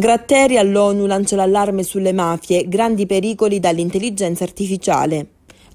Gratteri all'ONU lancia l'allarme sulle mafie, grandi pericoli dall'intelligenza artificiale.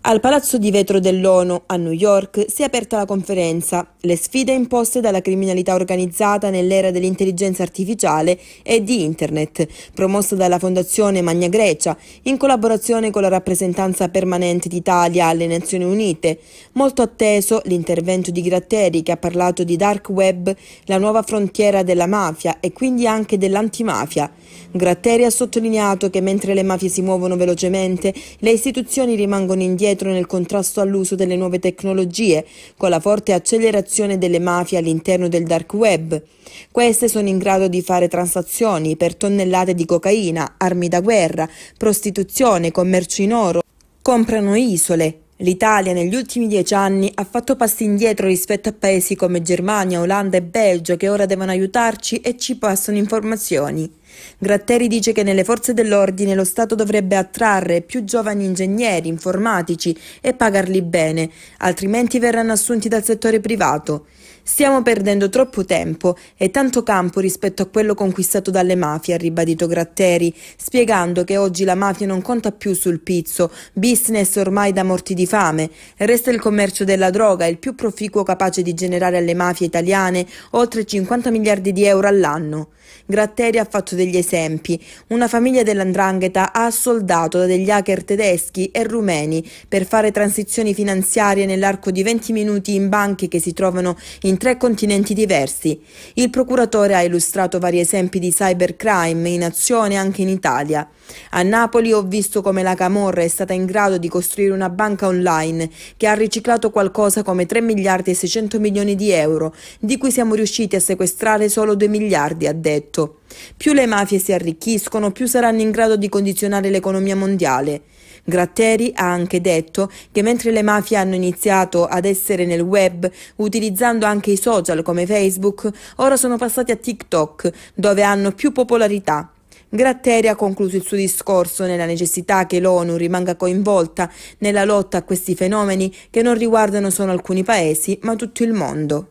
Al Palazzo di Vetro dell'ONU a New York si è aperta la conferenza Le sfide imposte dalla criminalità organizzata nell'era dell'intelligenza artificiale e di Internet, promossa dalla Fondazione Magna Grecia in collaborazione con la rappresentanza permanente d'Italia alle Nazioni Unite. Molto atteso l'intervento di Gratteri che ha parlato di dark web, la nuova frontiera della mafia e quindi anche dell'antimafia. Gratteri ha sottolineato che mentre le mafie si muovono velocemente, le istituzioni rimangono indietro indietro nel contrasto all'uso delle nuove tecnologie, con la forte accelerazione delle mafie all'interno del dark web. Queste sono in grado di fare transazioni per tonnellate di cocaina, armi da guerra, prostituzione, commercio in oro. Comprano isole, L'Italia negli ultimi dieci anni ha fatto passi indietro rispetto a paesi come Germania, Olanda e Belgio che ora devono aiutarci e ci passano informazioni. Gratteri dice che nelle forze dell'ordine lo Stato dovrebbe attrarre più giovani ingegneri, informatici e pagarli bene, altrimenti verranno assunti dal settore privato. Stiamo perdendo troppo tempo e tanto campo rispetto a quello conquistato dalle mafie, ha ribadito Gratteri, spiegando che oggi la mafia non conta più sul pizzo, business ormai da morti di fame. Resta il commercio della droga, il più proficuo capace di generare alle mafie italiane oltre 50 miliardi di euro all'anno. Gratteri ha fatto dei degli esempi. Una famiglia dell'Andrangheta ha assoldato da degli hacker tedeschi e rumeni per fare transizioni finanziarie nell'arco di 20 minuti in banche che si trovano in tre continenti diversi. Il procuratore ha illustrato vari esempi di cybercrime in azione anche in Italia. A Napoli ho visto come la Camorra è stata in grado di costruire una banca online che ha riciclato qualcosa come 3 miliardi e 600 milioni di euro, di cui siamo riusciti a sequestrare solo 2 miliardi, ha detto. Più le mafie si arricchiscono, più saranno in grado di condizionare l'economia mondiale. Gratteri ha anche detto che mentre le mafie hanno iniziato ad essere nel web, utilizzando anche i social come Facebook, ora sono passati a TikTok, dove hanno più popolarità. Gratteri ha concluso il suo discorso nella necessità che l'ONU rimanga coinvolta nella lotta a questi fenomeni che non riguardano solo alcuni paesi, ma tutto il mondo.